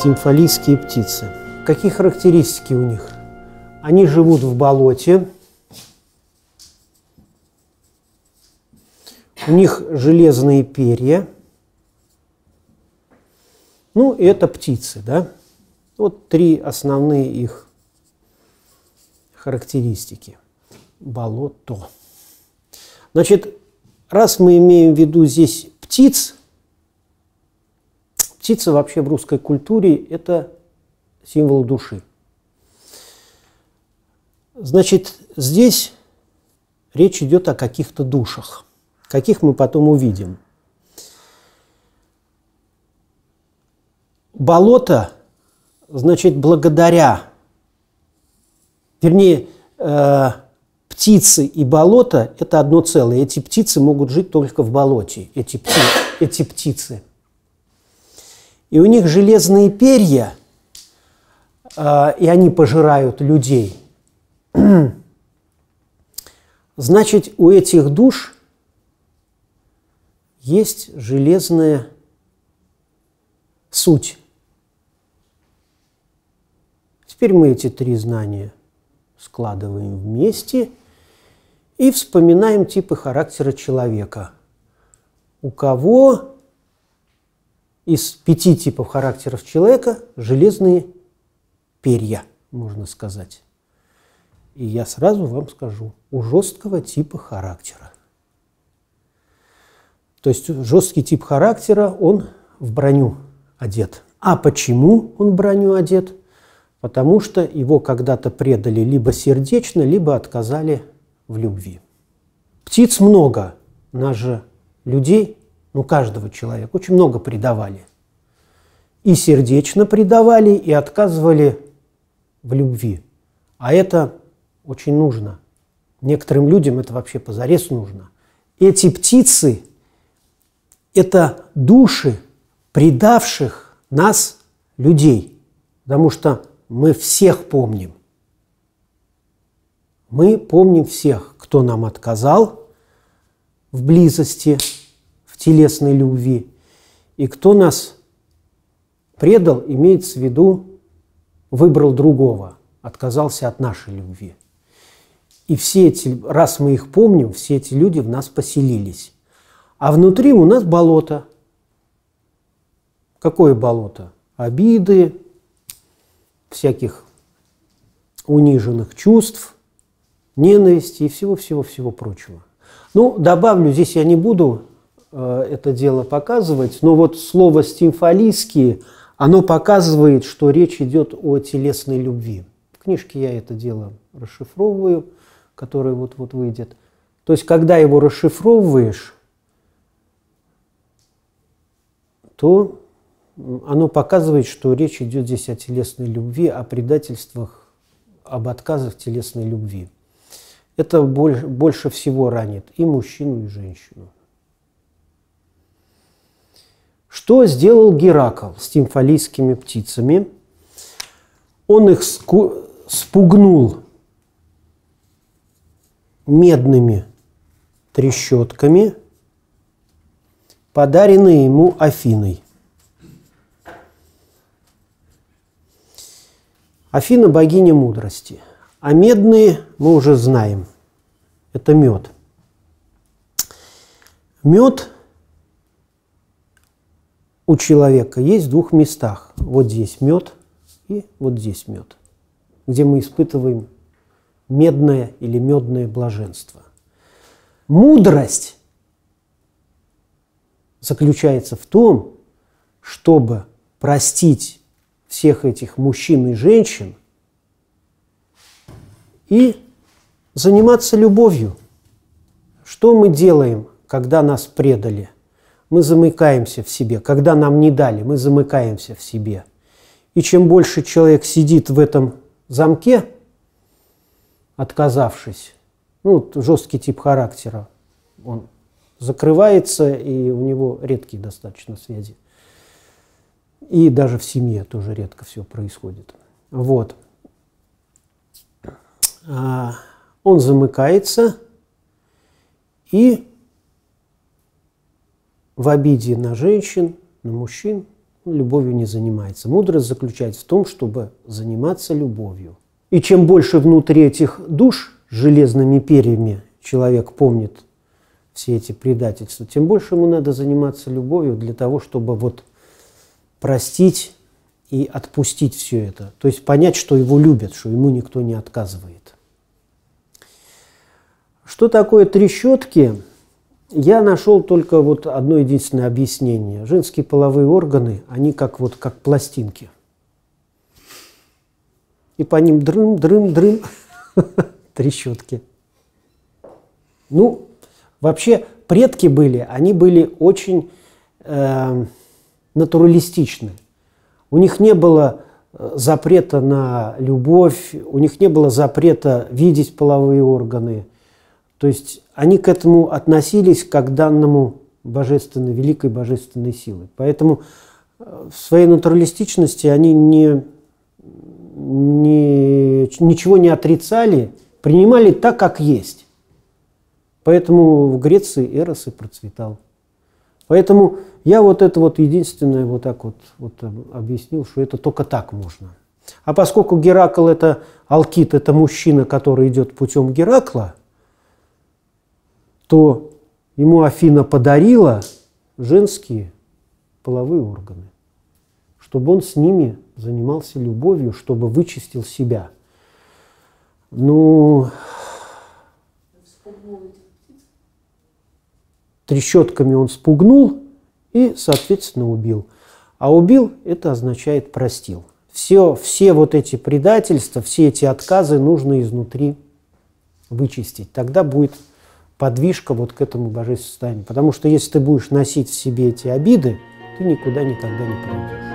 стимфалийские птицы. Какие характеристики у них? Они живут в болоте, у них железные перья, ну, это птицы, да? Вот три основные их характеристики. Болото. Значит, раз мы имеем в виду здесь птиц, Птица вообще в русской культуре – это символ души. Значит, здесь речь идет о каких-то душах, каких мы потом увидим. Болото, значит, благодаря, вернее, э, птицы и болото – это одно целое. Эти птицы могут жить только в болоте, эти, пти, эти птицы – и у них железные перья, э, и они пожирают людей. Значит, у этих душ есть железная суть. Теперь мы эти три знания складываем вместе и вспоминаем типы характера человека. У кого из пяти типов характеров человека железные перья, можно сказать. И я сразу вам скажу, у жесткого типа характера. То есть жесткий тип характера, он в броню одет. А почему он в броню одет? Потому что его когда-то предали либо сердечно, либо отказали в любви. Птиц много, нас же людей ну, каждого человека, очень много предавали. И сердечно предавали, и отказывали в любви. А это очень нужно. Некоторым людям это вообще позарез нужно. Эти птицы – это души предавших нас, людей, потому что мы всех помним. Мы помним всех, кто нам отказал в близости, телесной любви. И кто нас предал, имеется в виду, выбрал другого, отказался от нашей любви. И все эти, раз мы их помним, все эти люди в нас поселились. А внутри у нас болото. Какое болото? Обиды, всяких униженных чувств, ненависти и всего-всего-всего прочего. Ну, добавлю, здесь я не буду Э, это дело показывать, но вот слово «стимфалийские», оно показывает, что речь идет о телесной любви. В книжке я это дело расшифровываю, которое вот-вот выйдет. То есть, когда его расшифровываешь, то оно показывает, что речь идет здесь о телесной любви, о предательствах, об отказах телесной любви. Это больше всего ранит и мужчину, и женщину. Что сделал Геракл с тимфалийскими птицами? Он их спугнул медными трещотками, подаренные ему Афиной. Афина – богиня мудрости. А медные мы уже знаем. Это мед. Мед – у человека есть в двух местах. Вот здесь мед и вот здесь мед, где мы испытываем медное или медное блаженство. Мудрость заключается в том, чтобы простить всех этих мужчин и женщин и заниматься любовью. Что мы делаем, когда нас предали – мы замыкаемся в себе. Когда нам не дали, мы замыкаемся в себе. И чем больше человек сидит в этом замке, отказавшись, ну, жесткий тип характера, он закрывается, и у него редкие достаточно связи. И даже в семье тоже редко все происходит. Вот. А, он замыкается, и в обиде на женщин, на мужчин, ну, любовью не занимается. Мудрость заключается в том, чтобы заниматься любовью. И чем больше внутри этих душ с железными перьями человек помнит все эти предательства, тем больше ему надо заниматься любовью для того, чтобы вот простить и отпустить все это. То есть понять, что его любят, что ему никто не отказывает. Что такое трещотки? Я нашел только вот одно единственное объяснение. Женские половые органы, они как вот как пластинки. И по ним дрым, дрым, дрым, трещотки. Ну, вообще предки были, они были очень э, натуралистичны. У них не было э, запрета на любовь, у них не было запрета видеть половые органы. То есть они к этому относились как к данному божественной, великой божественной силы. Поэтому э, в своей натуралистичности они не, не, ничего не отрицали, принимали так, как есть. Поэтому в Греции Эрос и процветал. Поэтому я вот это вот единственное вот так вот, вот объяснил, что это только так можно. А поскольку Геракл это алкит, это мужчина, который идет путем Геракла – то ему Афина подарила женские половые органы, чтобы он с ними занимался любовью, чтобы вычистил себя. Ну, трещотками он спугнул и, соответственно, убил. А убил – это означает простил. Все, все вот эти предательства, все эти отказы нужно изнутри вычистить. Тогда будет подвижка вот к этому божественному состоянию. Потому что если ты будешь носить в себе эти обиды, ты никуда никогда не пройдешь.